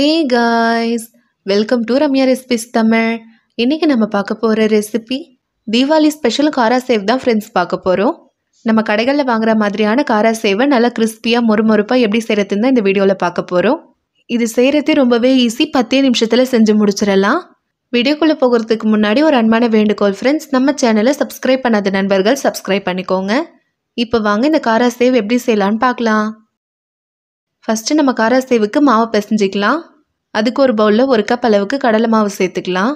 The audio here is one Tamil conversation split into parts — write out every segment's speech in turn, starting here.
hey guys welcome to Ramya recipes Tamil இன்றைக்கி நம்ம பார்க்க போகிற ரெசிபி தீபாவளி ஸ்பெஷல் காரா சேவ் தான் ஃப்ரெண்ட்ஸ் பார்க்க போகிறோம் நம்ம கடைகளில் வாங்குற மாதிரியான காரா சேவை நல்லா கிறிஸ்பியாக மொறுமொறுப்பாக எப்படி செய்கிறதுன்னு தான் இந்த வீடியோவில் பார்க்க போகிறோம் இது செய்கிறதே ரொம்பவே ஈஸி பத்தே நிமிஷத்தில் செஞ்சு முடிச்சிடலாம் வீடியோக்குள்ளே போகிறதுக்கு முன்னாடி ஒரு அன்பான வேண்டுகோள் ஃப்ரெண்ட்ஸ் நம்ம சேனலை சப்ஸ்கிரைப் பண்ணாத நண்பர்கள் சப்ஸ்கிரைப் பண்ணிக்கோங்க இப்போ வாங்க இந்த காரா சேவ் எப்படி செய்யலான்னு பார்க்கலாம் ஃபஸ்ட்டு நம்ம காராசேவுக்கு மாவை பிசைஞ்சிக்கலாம் அதுக்கு ஒரு பவுலில் ஒரு கப் அளவுக்கு கடலை மாவு சேர்த்துக்கலாம்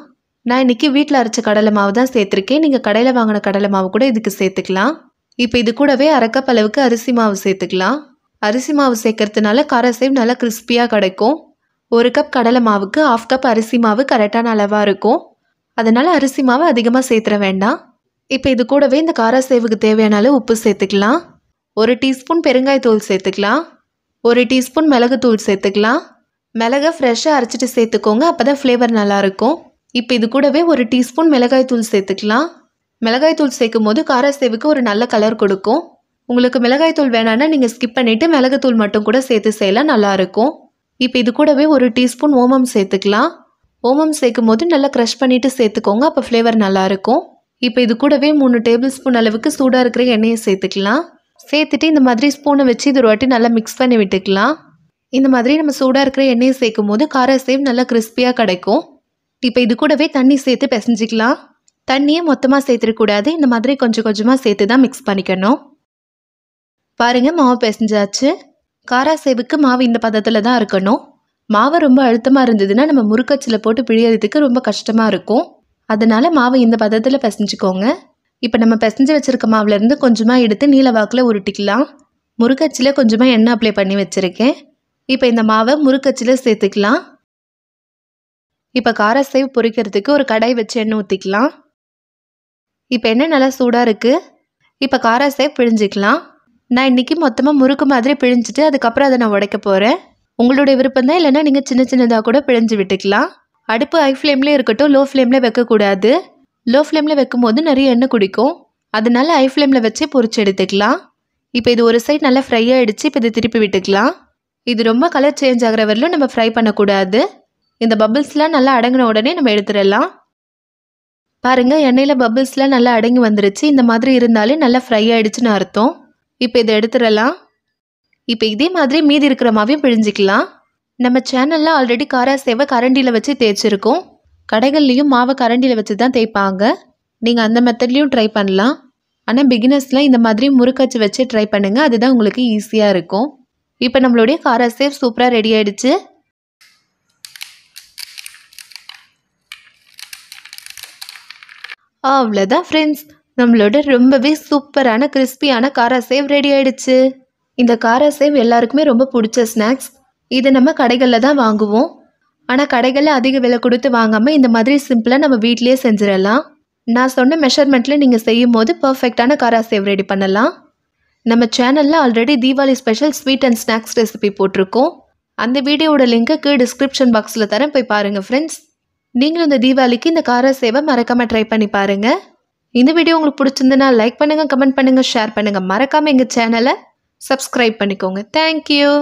நான் இன்றைக்கி வீட்டில் அரைச்ச கடலை மாவு தான் சேர்த்துருக்கேன் நீங்கள் கடையில் வாங்கின கடலை மாவு கூட இதுக்கு சேர்த்துக்கலாம் இப்போ இது கூடவே அரைக்கப் அளவுக்கு அரிசி மாவு சேர்த்துக்கலாம் அரிசி மாவு சேர்க்கறதுனால காராசேவ் நல்லா கிறிஸ்பியாக கிடைக்கும் ஒரு கப் கடலை மாவுக்கு ஆஃப் கப் அரிசி மாவு கரெக்டான அளவாக இருக்கும் அதனால் அரிசி மாவு அதிகமாக சேர்த்துற வேண்டாம் இப்போ இது கூடவே இந்த காராசேவுக்கு தேவையான அளவு உப்பு சேர்த்துக்கலாம் ஒரு டீஸ்பூன் பெருங்காயத்தூள் சேர்த்துக்கலாம் ஒரு டீஸ்பூன் மிளகுத்தூள் சேர்த்துக்கலாம் மிளகை ஃப்ரெஷ்ஷாக அரைச்சிட்டு சேர்த்துக்கோங்க அப்போ தான் ஃப்ளேவர் நல்லாயிருக்கும் இப்போ இது கூடவே ஒரு டீஸ்பூன் மிளகாய்த்தூள் சேர்த்துக்கலாம் மிளகாய்த்தூள் சேர்க்கும் போது காரசேவுக்கு ஒரு நல்ல கலர் கொடுக்கும் உங்களுக்கு மிளகாய்த்தூள் வேணான்னா நீங்கள் ஸ்கிப் பண்ணிவிட்டு மிளகுத்தூள் மட்டும் கூட சேர்த்து செய்யலாம் நல்லாயிருக்கும் இப்போ இது கூடவே ஒரு டீஸ்பூன் ஓமம் சேர்த்துக்கலாம் ஓமம் சேர்க்கும் போது நல்லா க்ரஷ் பண்ணிவிட்டு சேர்த்துக்கோங்க அப்போ ஃப்ளேவர் நல்லாயிருக்கும் இப்போ இது கூடவே மூணு டேபிள் ஸ்பூன் அளவுக்கு சூடாக இருக்கிற எண்ணெயை சேர்த்துக்கலாம் சேர்த்துட்டு இந்த மாதிரி ஸ்பூனை வச்சு இது ஒரு வாட்டி நல்லா மிக்ஸ் பண்ணி விட்டுக்கலாம் இந்த மாதிரி நம்ம சூடாக இருக்கிற எண்ணெயை சேர்க்கும் போது காரசேவ் சேவ் நல்லா கிறிஸ்பியாக கிடைக்கும் இப்போ இது கூடவே தண்ணி சேர்த்து பிசைஞ்சிக்கலாம் தண்ணியை மொத்தமாக சேர்த்துடக்கூடாது இந்த மாதிரி கொஞ்சம் கொஞ்சமாக சேர்த்து தான் மிக்ஸ் பண்ணிக்கணும் பாருங்கள் மாவு பிசைஞ்சாச்சு காரா சேவுக்கு மாவு இந்த பதத்தில் தான் இருக்கணும் மாவு ரொம்ப அழுத்தமாக இருந்ததுன்னா நம்ம முறுக்கச்சில் போட்டு பிழியறதுக்கு ரொம்ப கஷ்டமாக இருக்கும் அதனால் மாவு இந்த பதத்தில் பிசைஞ்சிக்கோங்க இப்போ நம்ம பிசைஞ்சு வச்சுருக்க மாவுலேருந்து கொஞ்சமாக எடுத்து நீல வாக்கில் உருட்டிக்கலாம் முறுக்கச்சியில் கொஞ்சமாக எண்ணெய் அப்ளை பண்ணி வச்சுருக்கேன் இப்போ இந்த மாவை முறுக்கச்சியில் சேர்த்துக்கலாம் இப்போ காரசேவ் பொரிக்கிறதுக்கு ஒரு கடாய் வச்சு எண்ணெய் ஊற்றிக்கலாம் இப்போ எண்ணெய் நல்லா சூடாக இருக்குது இப்போ காரசை பிழிஞ்சிக்கலாம் நான் இன்றைக்கி மொத்தமாக முறுக்கு மாதிரி பிழிஞ்சிட்டு அதுக்கப்புறம் அதை நான் உடைக்க போகிறேன் உங்களுடைய விருப்பம் தான் இல்லைன்னா நீங்கள் சின்ன சின்னதாக கூட பிழிஞ்சு விட்டுக்கலாம் அடுப்பு ஹை ஃப்ளேம்லேயே இருக்கட்டும் லோ ஃப்ளேம்லேயே வைக்கக்கூடாது லோ ஃப்ளேமில் வைக்கும்போது நிறைய எண்ணெய் குடிக்கும் அதனால் ஹை ஃப்ளேமில் வச்சே பொறிச்சு எடுத்துக்கலாம் இப்போ இது ஒரு சைடு நல்லா ஃப்ரை ஆகிடுச்சு இப்போ இதை திருப்பி விட்டுக்கலாம் இது ரொம்ப கலர் சேஞ்ச் ஆகிற வரையிலும் நம்ம ஃப்ரை பண்ணக்கூடாது இந்த பபிள்ஸ்லாம் நல்லா அடங்கின உடனே நம்ம எடுத்துடலாம் பாருங்கள் எண்ணெயில் பபிள்ஸ்லாம் நல்லா அடங்கி வந்துருச்சு இந்த மாதிரி இருந்தாலே நல்லா ஃப்ரை ஆகிடுச்சுன்னு அர்த்தம் இப்போ இதை எடுத்துடலாம் இப்போ இதே மாதிரி மீதி இருக்கிற மாவையும் பிழிஞ்சிக்கலாம் நம்ம சேனலில் ஆல்ரெடி காரா சேவை கரண்டியில் வச்சு தேய்ச்சிருக்கோம் கடைகள்லேயும் மாவை கரண்டியில் வச்சு தான் தேய்ப்பாங்க நீங்கள் அந்த மெத்தட்லேயும் ட்ரை பண்ணலாம் ஆனால் பிகினர்ஸில் இந்த மாதிரி முறுக்கச்சு வச்சு ட்ரை பண்ணுங்கள் அதுதான் உங்களுக்கு ஈஸியாக இருக்கும் இப்போ நம்மளுடைய கார சேஃப் சூப்பராக ரெடி ஆகிடுச்சு அவ்வளோதான் ஃப்ரெண்ட்ஸ் நம்மளோட ரொம்பவே சூப்பரான கிறிஸ்பியான காரா சேவ் ரெடி ஆயிடுச்சு இந்த காரா சேவ் எல்லாருக்குமே ரொம்ப பிடிச்ச ஸ்நாக்ஸ் இதை நம்ம கடைகளில் தான் வாங்குவோம் ஆனால் கடைகளில் அதிக விலை கொடுத்து வாங்காமல் இந்த மாதிரி சிம்பிளாக நம்ம வீட்லேயே செஞ்சிடலாம் நான் சொன்ன மெஷர்மெண்ட்டில் நீங்கள் செய்யும் போது பர்ஃபெக்டான காரா சேவ் ரெடி பண்ணலாம் நம்ம சேனலில் already Deepavali special sweet and snacks recipe போட்டிருக்கோம் அந்த வீடியோட கீழ் டிஸ்கிரிப்ஷன் பாக்ஸில் தரேன் போய் பாருங்கள் ஃப்ரெண்ட்ஸ் நீங்களும் இந்த தீபாவளிக்கு இந்த காரா சேவை மறக்காமல் ட்ரை பண்ணி பாருங்கள் இந்த வீடியோ உங்களுக்கு பிடிச்சிருந்தனா லைக் பண்ணுங்கள் கமெண்ட் பண்ணுங்கள் ஷேர் பண்ணுங்கள் மறக்காமல் எங்கள் சேனலை சப்ஸ்கிரைப் பண்ணிக்கோங்க தேங்க்யூ